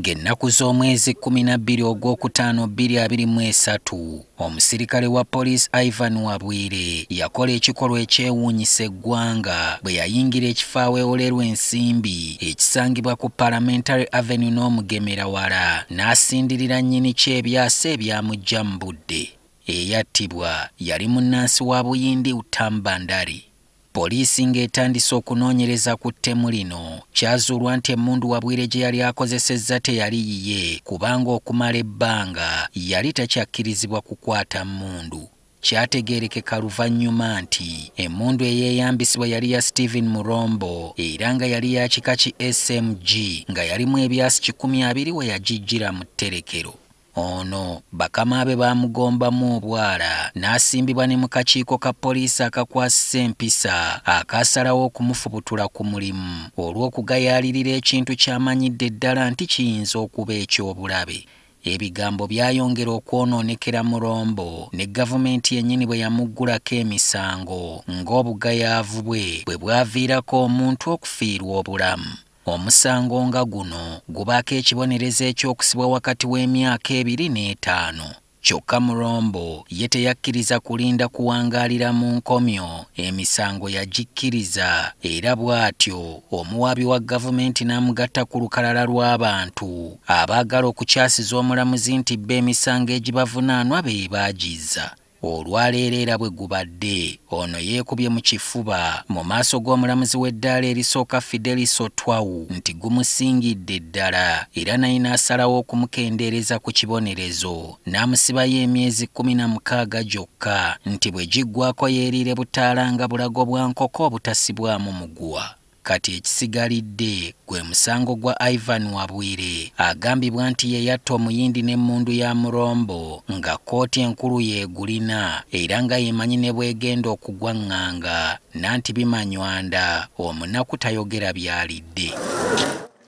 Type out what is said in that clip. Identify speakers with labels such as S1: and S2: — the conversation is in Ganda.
S1: ng'ennaku z'omwezi 12 ogwokutaano 2023 omusirikale wa poliisi ivan wabwire yakola ekikolwa ekyewuunyisa eggwanga bwe yayingira ekifo aweolerwa ensimbi ekisangibwa ku parliamentary avenue n'omugemera wala n'asindirira nnyini kyebyasa ebyamujja mu budde eyattibwa yali munnansi wa buyindi utambandari poliisi ng'etandise okunoonyereza ku ttemu lino kyazuulwa nti emmundu wabwire gye yali akozesezza teyali yiye kubanga okumala ebbanga yali takyakkirizibwa kukwata mmundu kyategeerekeka luvannyuma nti emmundu eyeeyambisibwa yali ya stephen murombo era nga yali ya kika ki smg nga yalimu ebyasi 12 we yagijjira mu tterekero ono bakama be baamugombamu obwala n'asimbibwa ne mu kakiiko ka poliisi akakwasisa empisa akasalawo okumufubutula ku mulimu olw'okugayaalirira ekintu ky'amanyidde ddala nti kiyinza okuba eky'obulabe ebigambo byayongera okwonoonekera mulombo ne gavumenti yennyini bwe yamuggulako emisango ng'obugayaavu bwe bwe bwaviirako omuntu okufiirwa obulamu omusango nga guno gubaako ekibonerezo ekyokusibwa wakati w'emyaka ebiri n'etaano kyokka mulombo ye teyakkiriza kulinda kuwangaalira mu nkomyo emisango yagikkiriza era bw'atyo omuwaabi wa gavumenti n'amugatta ku lukalala lw'abantu abaagala okukyasiza omulamuzi nti bba emisango egibavunaanwa be baagizza olwaleero era bwe gubadde ono yeekubye mu kifuba mu maaso g'omulamuzi w'eddaala erisooka fidelis otwawu nti gumusingidde ddala era naye n'asalawo okumukendeereza ku kibonerezo n'amusibayo emyezi 16 gyokka nti bwe giggwako yeeriire butaala nga bulago bwa nkoko obutasibwamu mugwa kati ekisigalidde gwe musango gwa ivan wabwire agambibwa nti yeyatta omuyindi n'emmundu ya mulombo nga kooti enkulu yeegulina era nga yemanyi ne bwegenda okugwaŋŋanga nanti bimanywanda omunaku tayogera byalidde